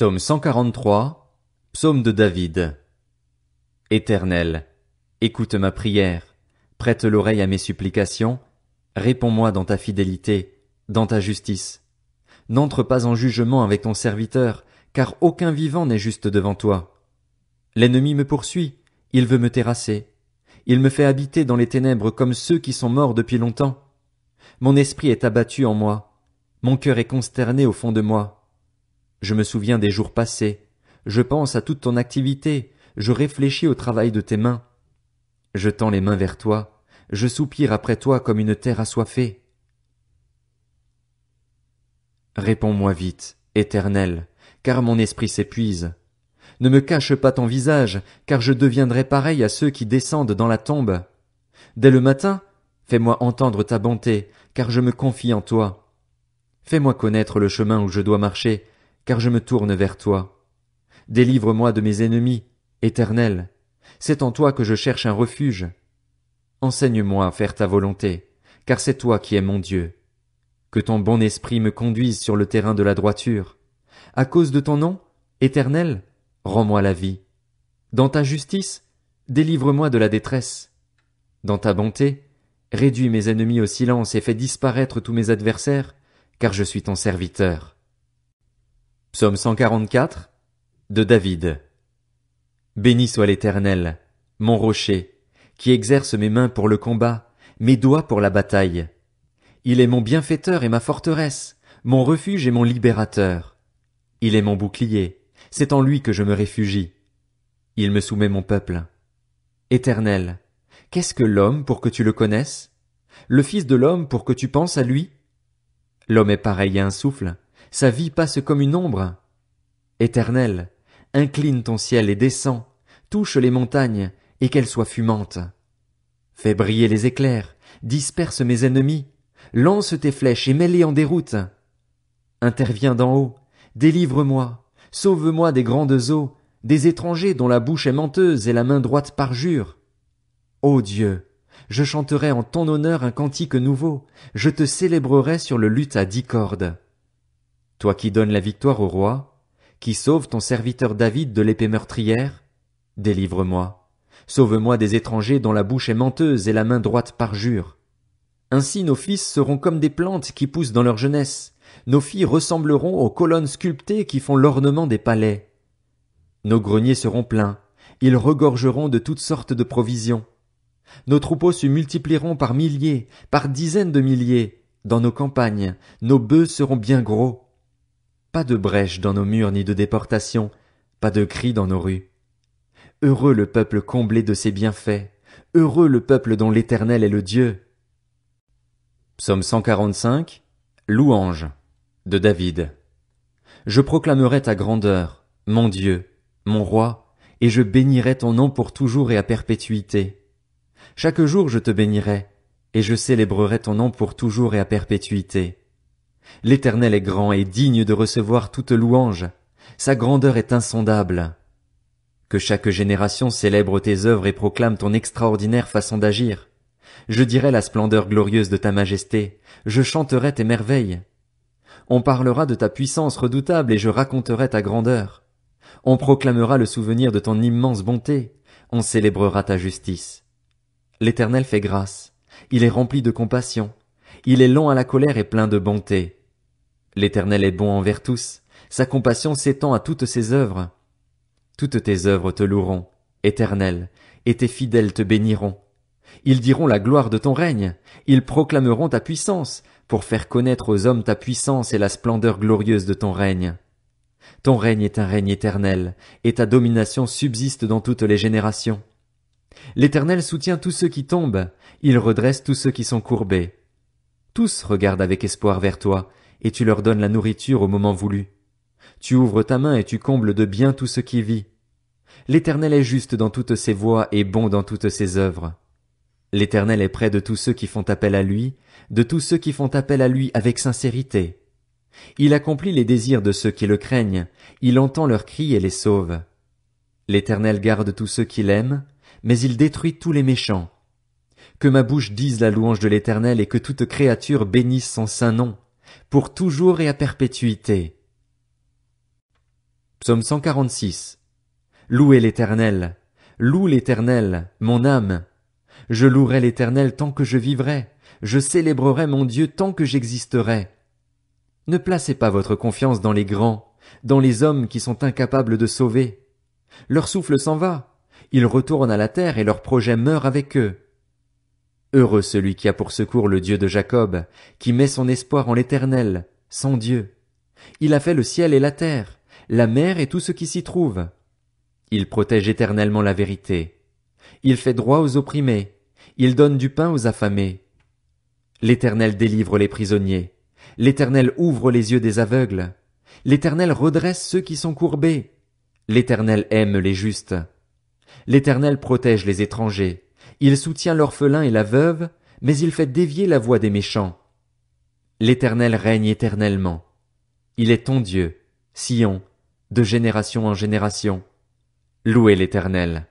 Psaume 143, Psaume de David. Éternel, écoute ma prière, prête l'oreille à mes supplications, réponds-moi dans ta fidélité, dans ta justice. N'entre pas en jugement avec ton serviteur, car aucun vivant n'est juste devant toi. L'ennemi me poursuit, il veut me terrasser. Il me fait habiter dans les ténèbres comme ceux qui sont morts depuis longtemps. Mon esprit est abattu en moi, mon cœur est consterné au fond de moi. Je me souviens des jours passés. Je pense à toute ton activité. Je réfléchis au travail de tes mains. Je tends les mains vers toi. Je soupire après toi comme une terre assoiffée. Réponds-moi vite, éternel, car mon esprit s'épuise. Ne me cache pas ton visage, car je deviendrai pareil à ceux qui descendent dans la tombe. Dès le matin, fais-moi entendre ta bonté, car je me confie en toi. Fais-moi connaître le chemin où je dois marcher, car je me tourne vers toi. Délivre-moi de mes ennemis, éternel. C'est en toi que je cherche un refuge. Enseigne-moi à faire ta volonté, car c'est toi qui es mon Dieu. Que ton bon esprit me conduise sur le terrain de la droiture. À cause de ton nom, éternel, rends-moi la vie. Dans ta justice, délivre-moi de la détresse. Dans ta bonté, réduis mes ennemis au silence et fais disparaître tous mes adversaires, car je suis ton serviteur. Psaume 144 de David. Béni soit l'Éternel, mon rocher, qui exerce mes mains pour le combat, mes doigts pour la bataille. Il est mon bienfaiteur et ma forteresse, mon refuge et mon libérateur. Il est mon bouclier, c'est en lui que je me réfugie. Il me soumet mon peuple. Éternel, qu'est-ce que l'homme pour que tu le connaisses? Le fils de l'homme pour que tu penses à lui? L'homme est pareil à un souffle sa vie passe comme une ombre. Éternel, incline ton ciel et descends, touche les montagnes, et qu'elles soient fumantes. Fais briller les éclairs, disperse mes ennemis, lance tes flèches et mets-les en déroute. Interviens d'en haut, délivre-moi, sauve-moi des grandes eaux, des étrangers dont la bouche est menteuse et la main droite parjure. Ô Dieu, je chanterai en ton honneur un cantique nouveau, je te célébrerai sur le luth à dix cordes toi qui donnes la victoire au roi, qui sauves ton serviteur David de l'épée meurtrière, délivre-moi, sauve-moi des étrangers dont la bouche est menteuse et la main droite parjure. Ainsi nos fils seront comme des plantes qui poussent dans leur jeunesse, nos filles ressembleront aux colonnes sculptées qui font l'ornement des palais. Nos greniers seront pleins, ils regorgeront de toutes sortes de provisions. Nos troupeaux se multiplieront par milliers, par dizaines de milliers, dans nos campagnes, nos bœufs seront bien gros. Pas de brèche dans nos murs ni de déportation, pas de cris dans nos rues. Heureux le peuple comblé de ses bienfaits, heureux le peuple dont l'Éternel est le Dieu. Psaume 145, Louange, de David. Je proclamerai ta grandeur, mon Dieu, mon roi, et je bénirai ton nom pour toujours et à perpétuité. Chaque jour je te bénirai, et je célébrerai ton nom pour toujours et à perpétuité. L'Éternel est grand et digne de recevoir toute louange. Sa grandeur est insondable. Que chaque génération célèbre tes œuvres et proclame ton extraordinaire façon d'agir. Je dirai la splendeur glorieuse de ta majesté, je chanterai tes merveilles. On parlera de ta puissance redoutable et je raconterai ta grandeur. On proclamera le souvenir de ton immense bonté, on célébrera ta justice. L'Éternel fait grâce, il est rempli de compassion, il est long à la colère et plein de bonté. L'Éternel est bon envers tous, sa compassion s'étend à toutes ses œuvres. Toutes tes œuvres te loueront, Éternel, et tes fidèles te béniront. Ils diront la gloire de ton règne, ils proclameront ta puissance, pour faire connaître aux hommes ta puissance et la splendeur glorieuse de ton règne. Ton règne est un règne éternel, et ta domination subsiste dans toutes les générations. L'Éternel soutient tous ceux qui tombent, il redresse tous ceux qui sont courbés. Tous regardent avec espoir vers toi, et tu leur donnes la nourriture au moment voulu. Tu ouvres ta main et tu combles de bien tout ce qui vit. L'Éternel est juste dans toutes ses voies et bon dans toutes ses œuvres. L'Éternel est près de tous ceux qui font appel à lui, de tous ceux qui font appel à lui avec sincérité. Il accomplit les désirs de ceux qui le craignent, il entend leurs cris et les sauve. L'Éternel garde tous ceux qui l'aiment, mais il détruit tous les méchants. Que ma bouche dise la louange de l'Éternel et que toute créature bénisse son saint nom pour toujours et à perpétuité. Psaume 146. Louez l'éternel. Loue l'éternel, mon âme. Je louerai l'éternel tant que je vivrai. Je célébrerai mon Dieu tant que j'existerai. Ne placez pas votre confiance dans les grands, dans les hommes qui sont incapables de sauver. Leur souffle s'en va. Ils retournent à la terre et leur projet meurt avec eux. Heureux celui qui a pour secours le Dieu de Jacob, qui met son espoir en l'Éternel, son Dieu. Il a fait le ciel et la terre, la mer et tout ce qui s'y trouve. Il protège éternellement la vérité. Il fait droit aux opprimés. Il donne du pain aux affamés. L'Éternel délivre les prisonniers. L'Éternel ouvre les yeux des aveugles. L'Éternel redresse ceux qui sont courbés. L'Éternel aime les justes. L'Éternel protège les étrangers. Il soutient l'orphelin et la veuve, mais il fait dévier la voie des méchants. L'Éternel règne éternellement. Il est ton Dieu, Sion, de génération en génération. Louez l'Éternel.